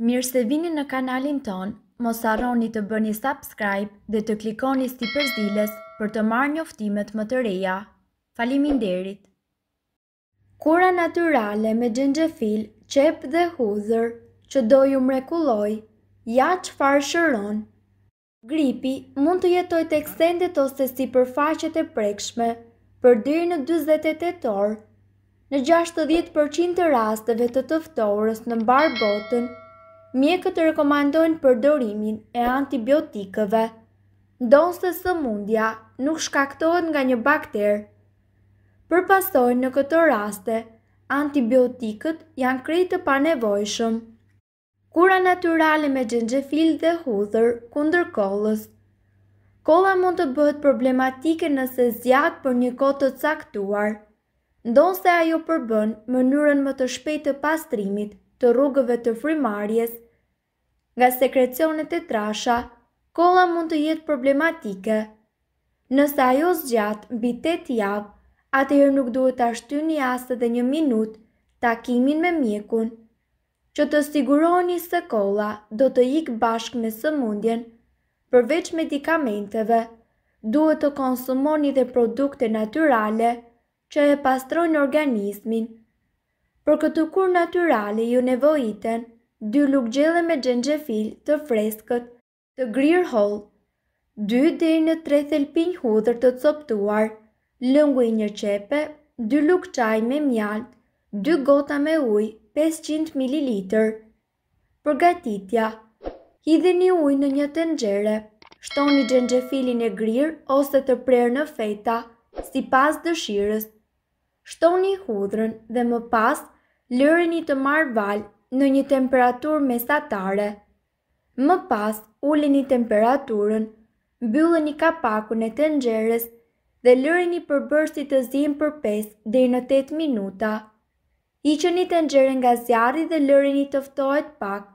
Mirë se vini në kanalin ton, mos arroni të bëni subscribe dhe të klikoni si përzdiles për të marrë njoftimet më të reja. Falimin derit! Kura naturale me gjengjefil, qep dhe hudhër, që doju mrekuloj, ja që farë shëron. Gripi mund të jetoj të eksendit ose si përfaqet e prekshme, për dyrë në 28 orë, në 60% të rasteve të tëftorës në mbarë botën, mjekët të rekomandojnë përdorimin e antibiotikëve. Ndonë se së mundja nuk shkaktohet nga një bakterë. Përpastojnë në këto raste, antibiotikët janë krejtë të panevojshëm. Kura naturali me gjengjefil dhe hudhër kundër kollës. Kolla mund të bëhet problematike nëse zjatë për një kohë të caktuar. Ndonë se ajo përbën mënyrën më të shpejtë të pastrimit të rrugëve të frimarjes nga sekrecionet e trasha, kolla mund të jetë problematike. Nësa ajo zgjatë mbi 8 javë, atëherë nuk duhet të ashty një asë dhe një minut takimin me mjekun, që të siguroni se kolla do të ikë bashkë me sëmundjen, përveç medikamenteve, duhet të konsumoni dhe produkte naturale që e pastrojnë organismin. Për këtë kur naturale ju nevojiten, dy lukë gjele me gjengje të freskët, të grirë hol, dy dhe i në tre thelpin hudrë të coptuar, lëngu i një qepe, dy lukë qaj me mjalt, dy gota me uj, 500 ml. Përgatitja Hidhe një uj në një të nxere, shtoni gjengje e grirë ose të prerë në feta, si pas dëshirës. Shtoni hudrën dhe më pas, lërën i të marë valë në një temperaturë mesatare. Më pas, ulli një temperaturën, byllë një kapakun e të nxeres dhe lëri një përbërsi të zimë për 5 dhe në 8 minuta. I që një të nxeren nga zjarri dhe lëri një tëftohet pak,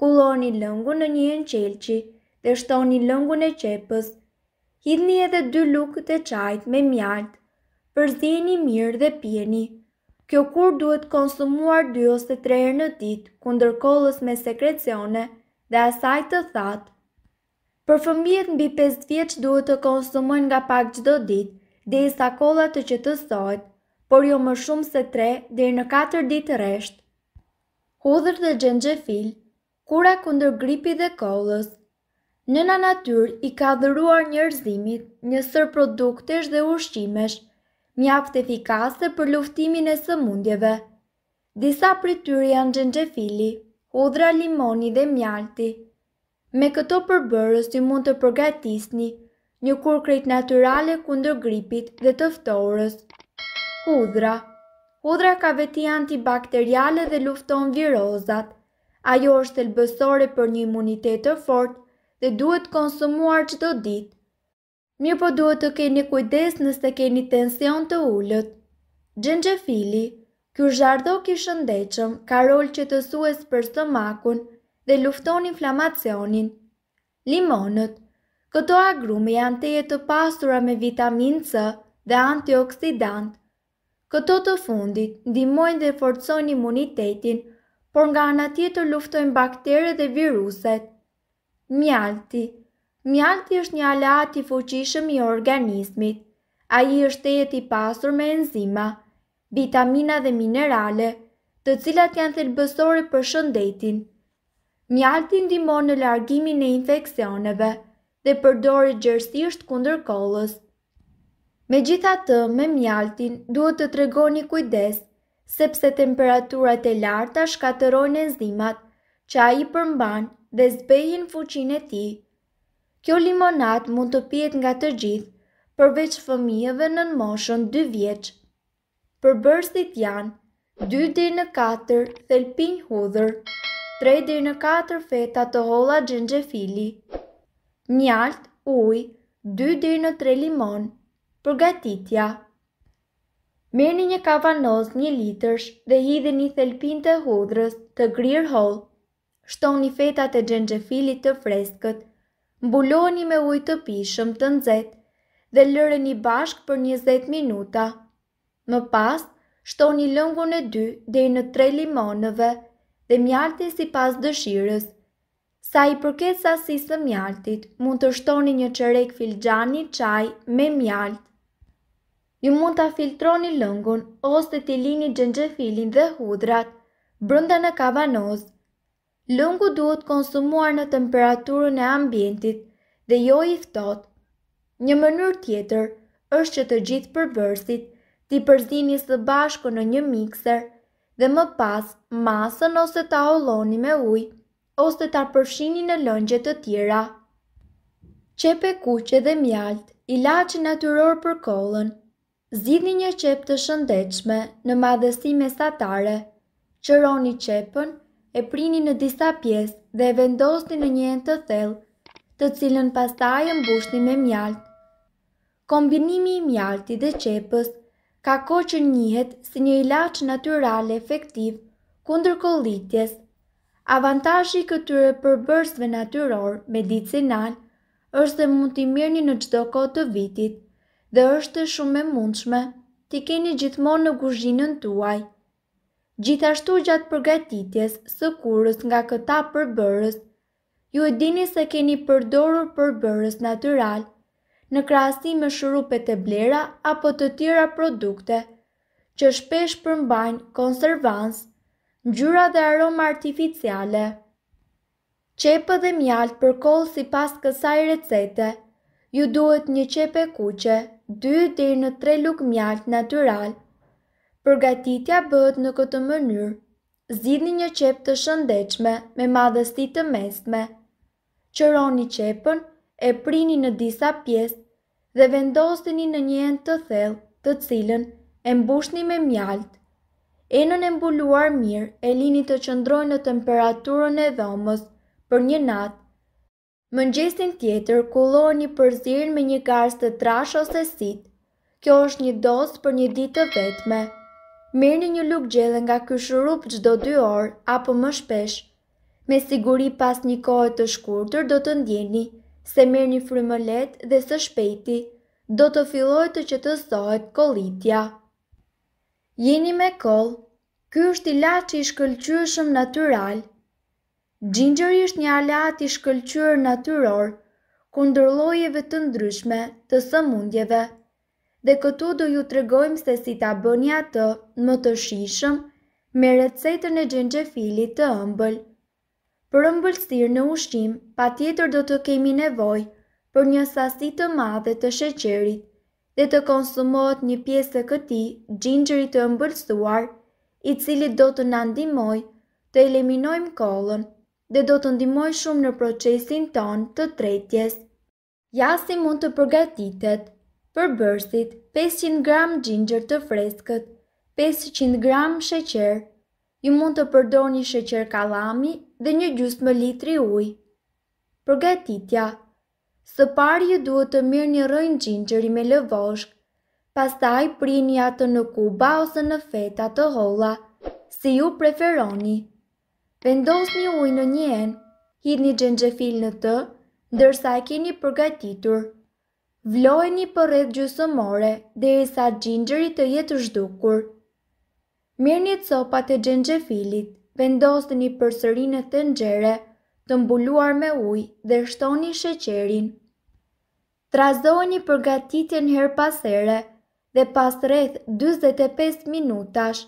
kulloni lëngu në një nqelqi dhe shtoni lëngu në qepës. Hidni edhe dy lukët e qajt me mjaltë, përzini mirë dhe pjeni. Kjo kur duhet konsumuar 2 ose 3 herë në ditë kundër kollës me sekrecione dhe asaj të that. Për fëmijët mbi 5 vjeç duhet të konsumojnë nga pak çdo ditë derisa kolla të qetësohet, por jo më shumë se 3 deri në 4 ditë rresht. Hudhër dhe xhenxhefil, kura kundër gripit dhe kollës. Nëna natyrë i ka dhëruar njerëzimit një sër produktesh dhe ushqimesh – Mjaft efikase për luftimin e sëmundjeve. Disa pritur janë xhenxhefili, hudra, limoni dhe mjalti. Me këto përbërës ju mund të përgatisni një kur krejt naturale kundër gripit dhe tëftorës. Hudra Hudra ka veti antibakteriale dhe lufton virozat. Ajo është të për një imunitet të fort dhe duhet konsumuar qdo ditë. Mjë po duhet të keni kujdes nëse keni tension të ullët. Gjengjefili, kjo zhardok i shëndechëm ka rol që të sues për stomakun dhe lufton inflamacionin. Limonët, këto agrume janë teje të pasura me vitamin C dhe antioksidant. Këto të fundit ndimojnë dhe forcojnë imunitetin, por nga ana tjetër luftojnë bakteret dhe viruset. Mjalti, mjalti, Mjalti është një alat i fuqishëm i organizmit. A i është e jeti pasur me enzima, vitamina dhe minerale, të cilat janë thelbësore për shëndetin. Mjalti ndimon në largimin e infekcioneve dhe përdore gjërësisht kundër kollës. Me gjitha të, me mjaltin, duhet të tregoni kujdes, sepse temperaturat e larta shkaterojnë enzimat që a i përmban dhe zbejin fuqin e ti. Kjo limonat mund të pjet nga të gjithë, përveç fëmijëve në në moshën 2 vjeqë. Për bërstit janë 2 dhe në 4 thelpin hudhër, 3 dhe në 4 feta të hola gjengjefili, njalt, uj, 2 dhe në 3 limon, përgatitja. Merni një kavanoz një litërsh dhe hidhe një thelpin të hudrës të grirë hol, shtoni fetat e gjengjefilit të freskët, mbuloni me ujë të pishëm të nxehtë dhe lëreni bashk për 20 minuta. Më pas, shtoni lëngun e dy dhe i në tre limonëve dhe mjalti si pas dëshirës. Sa i përket sasisë të mjaltit, mund të shtoni një qerek filxhani çaj me mjalt. Ju mund ta filtroni lëngun ose të lini xhenxhefilin dhe hudrat brenda në kavanoz. Lëngu duhet konsumuar në temperaturën e ambientit dhe jo i ftohtë. Një mënyrë tjetër është që të gjithë përbërësit t'i përzini së bashku në një mikser dhe më pas masën ose ta olloni me ujë ose ta përfshini në lëngje të tjera. Qepe kuqe dhe mjalt, ilaçi natyror për kollën. Zgjidhni një qep të shëndechme në madhësi mesatare. Qëroni qepën e prini në disa pjesë dhe e vendosni në një enë të thellë, të cilën pastaj e mbushni me mjaltë. Kombinimi i mjaltit dhe qepës ka kohë që njihet si një ilaç natyral efektiv kundër kollitjes. Avantazhi i këtyre përbërësve natyror medicinal është se mund t'i mirni në çdo kohë të vitit dhe është shumë e mundshme ti keni gjithmonë në kuzhinën tuaj. Gjithashtu gjatë përgatitjes së kurës nga këta përbërës, ju e dini se keni përdorur përbërës natural në krasi me shurupet e blera apo të tjera produkte që shpesh përmbajnë konservans, ngjyra dhe aroma artificiale. Qepë dhe mjaltë për kolë si pas kësaj recete, ju duhet një qepë e kuqe, 2 në 3 lukë mjaltë natural, Përgatitja bëhet në këtë mënyrë. Zidni një qep të shëndechme me madhësti të mesme. Qëroni qepën, e prini në disa pjesë dhe vendosini në një end të thellë, të cilën e mbushni me mjalt. Enën e mbuluar mirë e lini të qëndrojë në temperaturën e dhomës për një natë. Mëngjesin tjetër kulloni përzirën me një garst të trash ose sit. Kjo është një dosë për një ditë vetme. vetme. Mirë një luk gjellë nga kyshurup gjdo 2 orë apo më shpesh. Me siguri pas një kohë të shkurtër do të ndjeni se mirë një letë dhe së shpejti do të filloj të që të zohet kolitja. Jeni me kol, ky është i që i shkëllqyëshëm natural. Gjingjëri është një alat i shkëllqyër natyror, kundër lojeve të ndryshme të sëmundjeve. mundjeve dhe këtu do ju të regojmë se si ta bëni atë më të shishëm me recetën e filit të ëmbël. Për ëmbëlsirë në ushqim, pa tjetër do të kemi nevoj për një sasi të madhe të sheqerit dhe të konsumohet një pjesë e këti gjingjëri të ëmbëlsuar, i cili do të nëndimoj të eliminojmë kolën dhe do të ndimoj shumë në procesin ton të tretjes. Ja si mund të përgatitet, Për bërësit, 500 gram gjingjër të freskët, 500 gram sheqer, ju mund të një sheqer kalami dhe një gjusë më litri uj. Përgatitja Së parë ju duhet të mirë një rëjnë gjingjëri me lëvoshkë, pastaj prini atë në kuba ose në feta të holla, si ju preferoni. Vendos një ujë në një enë, një gjengjefil në të, ndërsa e keni përgatitur vlojni për rreth gjysëmore derisa gjingjeri të jetë shdukur. Mirë një copat e gjengjefilit, vendosë një përsërinë të njere, të mbuluar me ujë dhe shtoni sheqerin. Trazoni për gatitjen her pasere dhe pas rreth 25 minutash,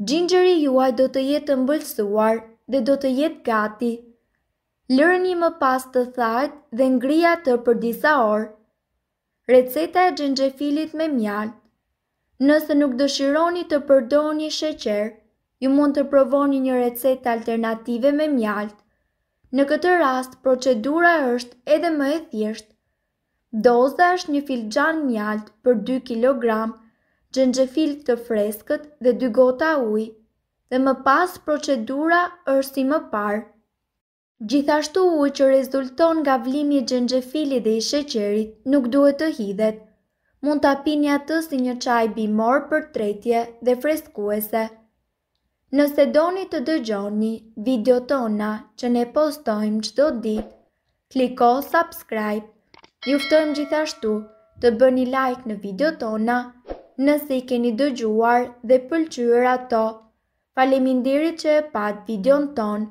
gjingjeri juaj do të jetë mbëlsuar dhe do të jetë gati. Lërë një më pas të thajt dhe ngria të për disa orë Receta e gjengjefilit me mjalt. Nëse nuk dëshironi të një sheqer, ju mund të provoni një recetë alternative me mjalt. Në këtë rast procedura është edhe më e thjeshtë. Doza është një filxhan mjalt për 2 kg xhenxhefil të freskët dhe 2 gota ujë. Dhe më pas procedura është si më parë. Gjithashtu u që rezulton nga vlimi i gjengjefili dhe i sheqerit nuk duhet të hidhet. Mund të pini atë si një qaj bimor për tretje dhe freskuese. Nëse doni të dëgjoni video tona që ne postojmë qdo dit, kliko subscribe. Juftojmë gjithashtu të bëni like në video tona nëse i keni dëgjuar dhe to. ato. Faleminderit që e pat videon tonë